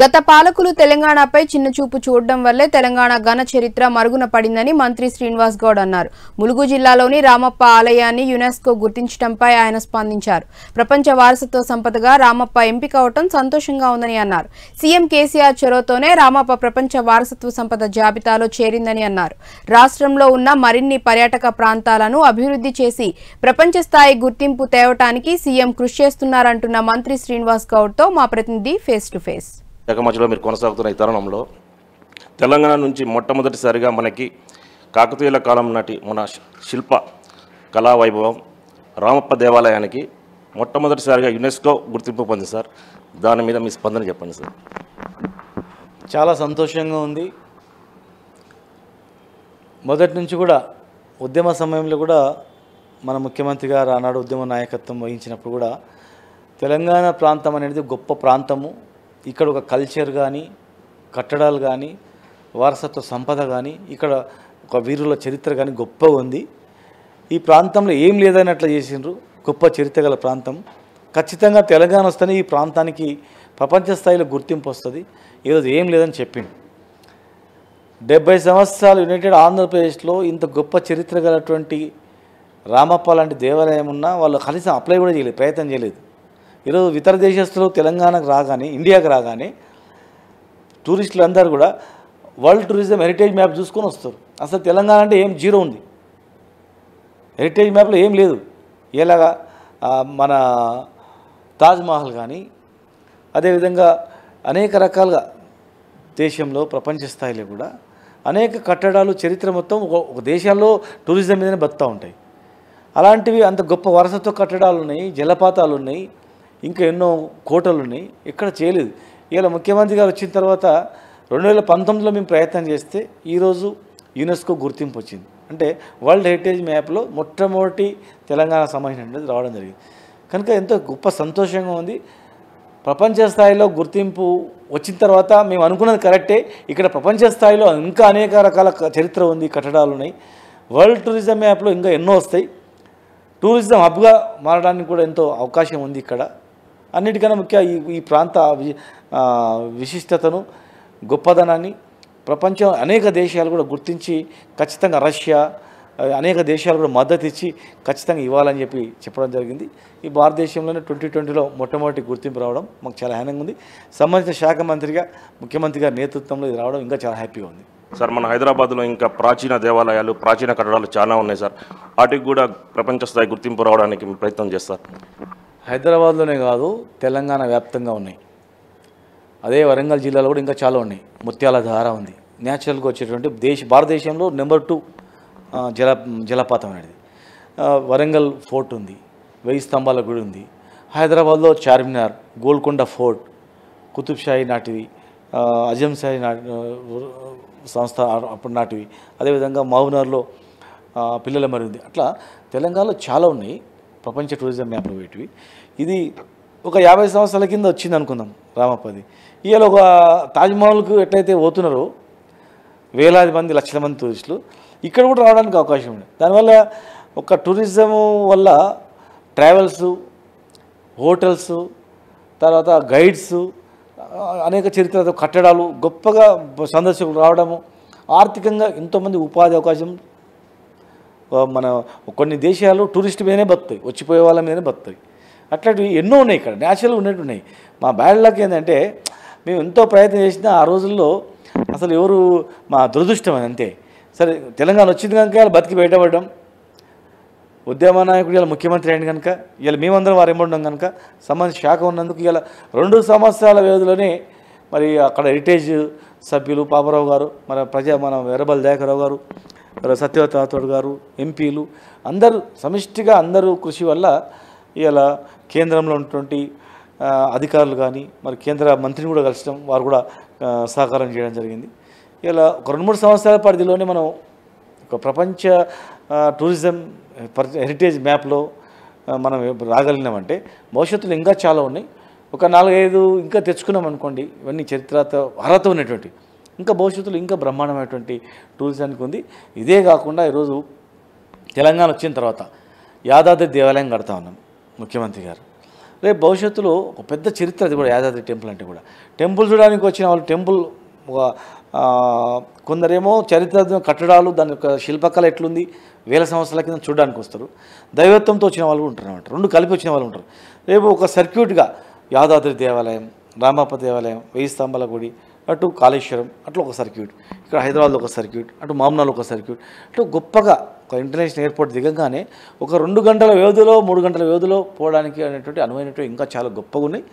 గత పాలకులు తెలంగాణపై చిన్నచూపు చూడడం వల్లే తెలంగాణ ఘన చరిత్ర మరుగున పడిందని మంత్రి శ్రీనివాస్ గౌడ్ అన్నారు ములుగు జిల్లాలోని రామప్ప ఆలయాన్ని యునెస్కో గుర్తించడంపై ఆయన స్పందించారు ప్రపంచ వారసత్వ సంపదగా రామప్ప ఎంపిక అవటం సంతోషంగా ఉందని అన్నారు సీఎం కేసీఆర్ చొరవతోనే రామప్ప ప్రపంచ వారసత్వ సంపద జాబితాలో చేరిందని అన్నారు రాష్ట్రంలో ఉన్న మరిన్ని పర్యాటక ప్రాంతాలను అభివృద్ధి చేసి ప్రపంచ స్థాయి గుర్తింపు తేవటానికి సీఎం కృషి చేస్తున్నారంటున్న మంత్రి శ్రీనివాస్ గౌడ్తో మా ప్రతినిధి ఫేస్ టు ఫేస్ లేక మధ్యలో మీరు కొనసాగుతున్న ఈ తరుణంలో తెలంగాణ నుంచి మొట్టమొదటిసారిగా మనకి కాకతీయుల కాలం నాటి మన శిల్ప కళా వైభవం రామప్ప దేవాలయానికి మొట్టమొదటిసారిగా యునెస్కో గుర్తింపు పొంది సార్ దాని మీద మీ స్పందన చెప్పండి సార్ చాలా సంతోషంగా ఉంది మొదటి నుంచి కూడా ఉద్యమ సమయంలో కూడా మన ముఖ్యమంత్రి గారు ఆనాడు ఉద్యమ నాయకత్వం వహించినప్పుడు కూడా తెలంగాణ ప్రాంతం అనేది గొప్ప ప్రాంతము ఇక్కడ ఒక కల్చర్ కానీ కట్టడాలు కానీ వారసత్వ సంపద కానీ ఇక్కడ ఒక వీరుల చరిత్ర కానీ గొప్పగా ఉంది ఈ ప్రాంతంలో ఏం లేదని అట్లా చేసిండ్రు గొప్ప చరిత్ర గల ప్రాంతం ఖచ్చితంగా తెలంగాణ వస్తేనే ఈ ప్రాంతానికి ప్రపంచ స్థాయిలో గుర్తింపు వస్తుంది ఈరోజు ఏం లేదని చెప్పింది డెబ్బై సంవత్సరాలు యునైటెడ్ ఆంధ్రప్రదేశ్లో ఇంత గొప్ప చరిత్ర గలటువంటి రామప్ప లాంటి దేవాలయం ఉన్నా వాళ్ళు కనీసం అప్లై కూడా చేయలేదు ప్రయత్నం చేయలేదు ఈరోజు ఇతర దేశస్తులు తెలంగాణకు రాగానే ఇండియాకు రాగానే టూరిస్టులు అందరూ కూడా వరల్డ్ టూరిజం హెరిటేజ్ మ్యాప్ చూసుకొని వస్తారు అసలు తెలంగాణ అంటే ఏం జీరో ఉంది హెరిటేజ్ మ్యాప్లో ఏం లేదు ఎలాగా మన తాజ్మహల్ కానీ అదేవిధంగా అనేక రకాలుగా దేశంలో ప్రపంచ స్థాయిలో కూడా అనేక కట్టడాలు చరిత్ర మొత్తం ఒక దేశాల్లో టూరిజం మీదనే బతుతూ ఉంటాయి అలాంటివి అంత గొప్ప వరసత్వ కట్టడాలు ఉన్నాయి జలపాతాలు ఉన్నాయి ఇంకా ఎన్నో కోటలు ఉన్నాయి ఎక్కడ చేయలేదు ఇలా ముఖ్యమంత్రి గారు వచ్చిన తర్వాత రెండు వేల పంతొమ్మిదిలో మేము ప్రయత్నం చేస్తే ఈరోజు యునెస్కో గుర్తింపు వచ్చింది అంటే వరల్డ్ హెరిటేజ్ మ్యాప్లో మొట్టమొదటి తెలంగాణ సంబంధించినది రావడం జరిగింది కనుక ఎంతో గొప్ప సంతోషంగా ఉంది ప్రపంచ స్థాయిలో గుర్తింపు వచ్చిన తర్వాత మేము అనుకున్నది కరెక్టే ఇక్కడ ప్రపంచ స్థాయిలో ఇంకా అనేక రకాల చరిత్ర ఉంది కట్టడాలు ఉన్నాయి వరల్డ్ టూరిజం మ్యాప్లో ఇంకా ఎన్నో వస్తాయి టూరిజం హబ్గా మారడానికి కూడా ఎంతో అవకాశం ఉంది ఇక్కడ అన్నిటికన్నా ముఖ్య ఈ ఈ ప్రాంత విశిష్టతను గొప్పదనాన్ని ప్రపంచం అనేక దేశాలు కూడా గుర్తించి ఖచ్చితంగా రష్యా అనేక దేశాలు కూడా మద్దతు ఇచ్చి ఖచ్చితంగా ఇవ్వాలని చెప్పి చెప్పడం జరిగింది ఈ భారతదేశంలోనే ట్వంటీ ట్వంటీలో మొట్టమొదటి గుర్తింపు రావడం మాకు చాలా హ్యానంగా ఉంది సంబంధిత శాఖ మంత్రిగా ముఖ్యమంత్రి గారి నేతృత్వంలో ఇది రావడం ఇంకా చాలా హ్యాపీగా ఉంది సార్ మన హైదరాబాద్లో ఇంకా ప్రాచీన దేవాలయాలు ప్రాచీన కట్టడాలు చాలా ఉన్నాయి సార్ వాటికి కూడా ప్రపంచ స్థాయి గుర్తింపు రావడానికి ప్రయత్నం చేస్తారు హైదరాబాద్లోనే కాదు తెలంగాణ వ్యాప్తంగా ఉన్నాయి అదే వరంగల్ జిల్లాలో కూడా ఇంకా చాలా ఉన్నాయి ముత్యాల ధార ఉంది న్యాచురల్గా వచ్చేటువంటి దేశ భారతదేశంలో నెంబర్ టూ జల జలపాతం అనేది వరంగల్ ఫోర్ట్ ఉంది వెయ్యి స్తంభాల గుడి ఉంది హైదరాబాద్లో చార్మినార్ గోల్కొండ ఫోర్ట్ కుతుబ్షాయి నాటివి అజంషాయి నాటి సంస్థ అప్పటి నాటివి అదేవిధంగా మహబూబ్నగర్లో పిల్లల మరి ఉంది అట్లా తెలంగాణలో చాలా ఉన్నాయి ప్రపంచ టూరిజం మ్యాప్లో పెట్టివి ఇది ఒక యాభై సంవత్సరాల కింద వచ్చింది అనుకుందాం రామప్పది ఇవాళ ఒక తాజ్మహల్కు ఎట్లయితే పోతున్నారో వేలాది మంది లక్షల మంది టూరిస్టులు ఇక్కడ కూడా రావడానికి అవకాశం ఉంది దానివల్ల ఒక టూరిజం వల్ల ట్రావెల్స్ హోటల్స్ తర్వాత గైడ్స్ అనేక చరిత్ర కట్టడాలు గొప్పగా సందర్శకులు రావడము ఆర్థికంగా ఎంతోమంది ఉపాధి అవకాశం మన కొన్ని దేశాలు టూరిస్ట్ మీదనే బతుతాయి వచ్చిపోయే వాళ్ళ మీదనే బతుతాయి అట్లాంటివి ఎన్నో ఉన్నాయి ఇక్కడ న్యాచురల్ ఉన్నట్టు ఉన్నాయి మా బ్యాడ్లకి ఏంటంటే మేము ఎంతో ప్రయత్నం చేసినా ఆ రోజుల్లో అసలు ఎవరు మా దురదృష్టం అని అంతే సరే తెలంగాణ వచ్చింది కనుక ఇలా బతికి బయటపడడం ఉద్యమ నాయకుడు ఇలా ముఖ్యమంత్రి అయిన కనుక ఇలా మేమందరం వారు ఏమండం కనుక సంబంధించిన శాఖ ఉన్నందుకు ఇలా రెండు సంవత్సరాల వ్యవధిలోనే మరి అక్కడ హెరిటేజ్ సభ్యులు పాపరావు గారు మన ప్రజా మన వెరబల్ దయాకరావు గారు సత్యవతి రాథోడ్ గారు ఎంపీలు అందరూ సమిష్టిగా అందరూ కృషి వల్ల ఇలా కేంద్రంలో ఉన్నటువంటి అధికారులు కానీ మరి కేంద్ర మంత్రిని కూడా కలిసడం వారు కూడా సహకారం చేయడం జరిగింది ఇలా ఒక రెండు మూడు సంవత్సరాల పరిధిలోనే మనం ఒక ప్రపంచ టూరిజం హెరిటేజ్ మ్యాప్లో మనం రాగలిగినామంటే భవిష్యత్తులో ఇంకా చాలా ఉన్నాయి ఒక నాలుగైదు ఇంకా తెచ్చుకున్నాం అనుకోండి ఇవన్నీ చరిత్రతో అర్హత ఉన్నటువంటి ఇంకా భవిష్యత్తులో ఇంకా బ్రహ్మాండమైనటువంటి టూరిజానికి ఉంది ఇదే కాకుండా ఈరోజు తెలంగాణ వచ్చిన తర్వాత యాదాద్రి దేవాలయం కడతా ఉన్నాం ముఖ్యమంత్రి గారు రేపు భవిష్యత్తులో ఒక పెద్ద చరిత్ర అది కూడా యాదాద్రి టెంపుల్ అంటే కూడా టెంపుల్ చూడడానికి వచ్చిన వాళ్ళు టెంపుల్ ఒక కొందరేమో చరిత్ర కట్టడాలు దాని యొక్క శిల్పకళ ఎట్లుంది వేల సంవత్సరాల కింద చూడడానికి వస్తారు దైవత్వంతో వచ్చిన వాళ్ళు ఉంటారు అనమాట రెండు కలిపి వచ్చిన వాళ్ళు ఉంటారు రేపు ఒక సర్క్యూట్గా యాదాద్రి దేవాలయం రామాప దేవాలయం వెయ్యి స్తంభాల గుడి అటు కాళేశ్వరం అట్లా ఒక సర్క్యూట్ ఇక్కడ హైదరాబాద్లో ఒక సర్క్యూట్ అటు మామ్నాలో ఒక సర్క్యూట్ అటు గొప్పగా ఒక ఇంటర్నేషనల్ ఎయిర్పోర్ట్ దిగంగానే ఒక రెండు గంటల వ్యవధిలో మూడు గంటల వ్యవధిలో పోవడానికి అనేటువంటి అనువైనటువంటి ఇంకా చాలా గొప్పగా ఉన్నాయి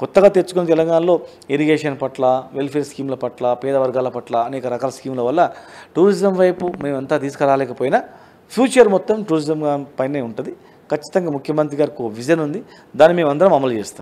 కొత్తగా తెచ్చుకున్న తెలంగాణలో ఇరిగేషన్ పట్ల వెల్ఫేర్ స్కీమ్ల పట్ల పేద వర్గాల పట్ల అనేక రకాల స్కీమ్ల వల్ల టూరిజం వైపు మేమంతా తీసుకురాలేకపోయినా ఫ్యూచర్ మొత్తం టూరిజం పైనే ఉంటుంది ఖచ్చితంగా ముఖ్యమంత్రి గారికి ఒక విజన్ ఉంది దాన్ని మేమందరం అమలు చేస్తాం